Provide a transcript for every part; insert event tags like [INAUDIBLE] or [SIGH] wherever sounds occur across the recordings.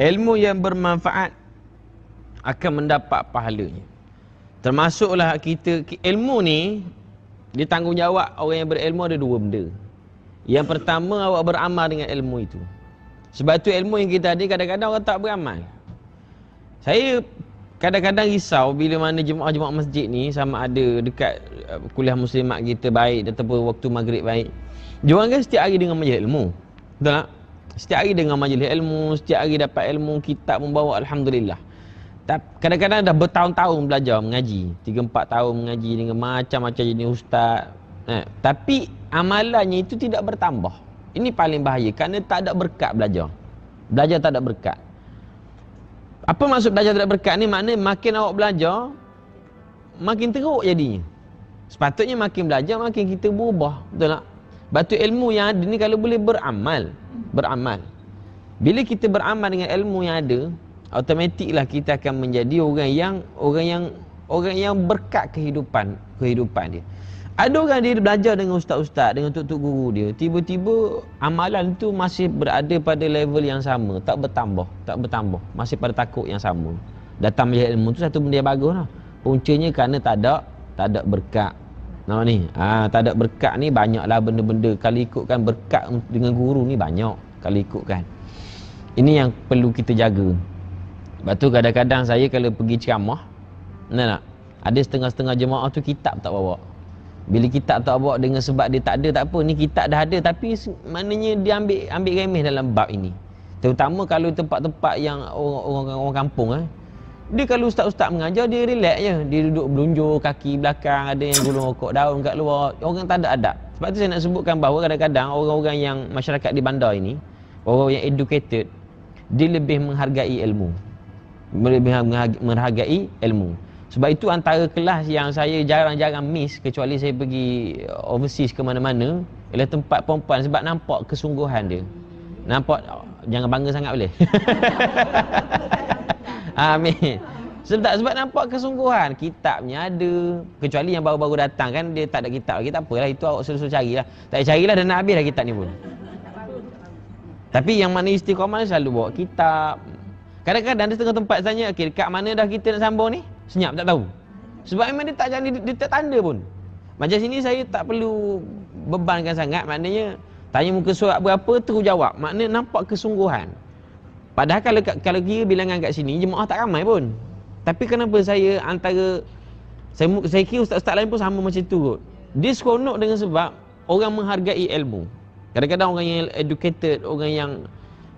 ilmu yang bermanfaat akan mendapat pahalanya termasuklah kita ilmu ni ditanggungjawab orang yang berilmu ada dua benda yang pertama awak beramal dengan ilmu itu sebab tu ilmu yang kita ada kadang-kadang orang tak beramal saya kadang-kadang risau bila mana jemaah-jemaah masjid ni sama ada dekat eh, kuliah muslimat kita baik ataupun waktu maghrib baik dia kan setiap hari dengan majlis ilmu betul tak Setiap hari dengan majlis ilmu, setiap hari dapat ilmu, kitab membawa Alhamdulillah. Kadang-kadang dah bertahun-tahun belajar mengaji. 3-4 tahun mengaji dengan macam-macam jenis ustaz. Eh, tapi amalannya itu tidak bertambah. Ini paling bahaya kerana tak ada berkat belajar. Belajar tak ada berkat. Apa maksud belajar tak ada berkat ni? Makna makin awak belajar, makin teruk jadinya. Sepatutnya makin belajar, makin kita berubah. Betul tak? Batu ilmu yang ada ni kalau boleh beramal Beramal Bila kita beramal dengan ilmu yang ada Automatiklah kita akan menjadi orang yang Orang yang Orang yang berkat kehidupan Kehidupan dia Ada orang dia belajar dengan ustaz-ustaz Dengan tuk-tuk guru dia Tiba-tiba amalan tu masih berada pada level yang sama Tak bertambah Tak bertambah Masih pada takut yang sama Datang menjadi ilmu tu satu benda yang bagus lah Puncanya kerana tak ada Tak ada berkat Nampak ni? Ha, tak ada berkat ni banyaklah benda-benda. Kalau ikutkan berkat dengan guru ni banyak. Kalau ikutkan. Ini yang perlu kita jaga. Sebab tu kadang-kadang saya kalau pergi ceramah. Nampak tak? Ada setengah-setengah jemaah tu kitab tak bawa. Bila kitab tak bawa dengan sebab dia tak ada tak apa. Ni kitab dah ada tapi maknanya dia ambil ambil remeh dalam bab ini. Terutama kalau tempat-tempat yang orang-orang kampung. Eh. Dia kalau ustaz-ustaz mengajar dia relax je. Dia duduk belunjur kaki belakang, ada yang gulung rokok daun kat luar. Orang tak ada adab. Sebab tu saya nak sebutkan bahawa kadang-kadang orang-orang yang masyarakat di bandar ini, orang orang yang educated, dia lebih menghargai ilmu. Lebih menghargai ilmu. Sebab itu antara kelas yang saya jarang-jarang miss kecuali saya pergi overseas ke mana-mana ialah tempat perempuan sebab nampak kesungguhan dia. Nampak jangan bangga sangat boleh. [LAUGHS] Amin. Sebab tak sebab nampak kesungguhan. Kitabnya ada. Kecuali yang baru-baru datang kan dia tak ada kitab lagi. Tak apalah itu awak suruh-suruh carilah. Tak carilah dan nak habislah kitab ni pun. Tapi yang mana istiqomah ni selalu bawa kitab. Kadang-kadang dia tengah tempat tanya, okey dekat mana dah kita nak sambung ni? Senyap tak tahu. Sebab memang dia tak jadi dia, dia tak tanda pun. Macam sini saya tak perlu bebankan sangat maknanya tanya muka surat berapa terus jawab. Maknanya nampak kesungguhan. Padahal kalau kalau kira bilangan kat sini jemaah tak ramai pun. Tapi kenapa saya antara saya, saya kira ustaz-ustaz lain pun sama macam tu kot. This konok dengan sebab orang menghargai ilmu. Kadang-kadang orang yang educated, orang yang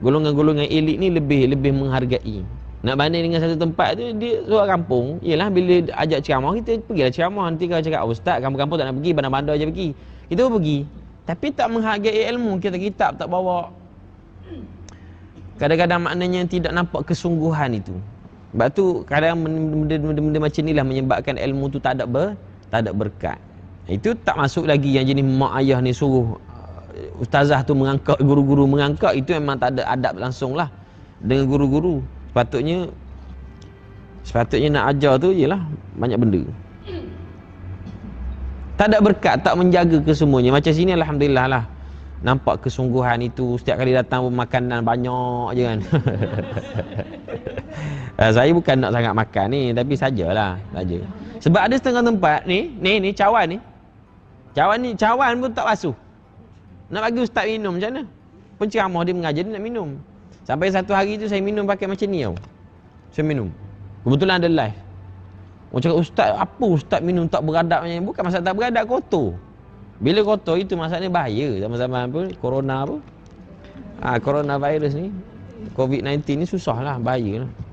golongan-golongan elit ni lebih lebih menghargai. Nak banding dengan satu tempat tu dia suara kampung. Yalah bila ajak ceramah kita pergilah ceramah. Nanti kalau cakap oh, ustaz kampung-kampung tak nak pergi bandar-bandar aja pergi. Kita pun pergi. Tapi tak menghargai ilmu kita kitab tak bawa kadang-kadang maknanya yang tidak nampak kesungguhan itu. Sebab tu kadang benda-benda macam inilah menyebabkan ilmu tu tak ada ber, tak ada berkat. Itu tak masuk lagi yang jenis mak ayah ni suruh uh, ustazah tu mengangkat guru-guru mengangkat itu memang tak ada adab langsung lah dengan guru-guru. Sepatutnya sepatutnya nak ajar tu ialah banyak benda. Tak ada berkat, tak menjaga kesemuanya. Macam sini Alhamdulillah lah nampak kesungguhan itu setiap kali datang pun makanan banyak je kan [LAUGHS] ah, saya bukan nak sangat makan ni tapi sajalah saja sebab ada setengah tempat ni ni ni cawan ni cawan ni cawan pun tak basuh nak bagi ustaz minum macam mana penceramah dia mengajar dia nak minum sampai satu hari tu saya minum pakai macam ni tau saya minum kebetulan ada live Orang cakap, ustaz, apa ustaz minum tak beradab macam ni? Bukan masalah tak beradab, kotor. Bila kotor itu maksudnya bahaya zaman-zaman apa corona apa. Ah ha, corona virus ni COVID-19 ni susahlah bahaya lah.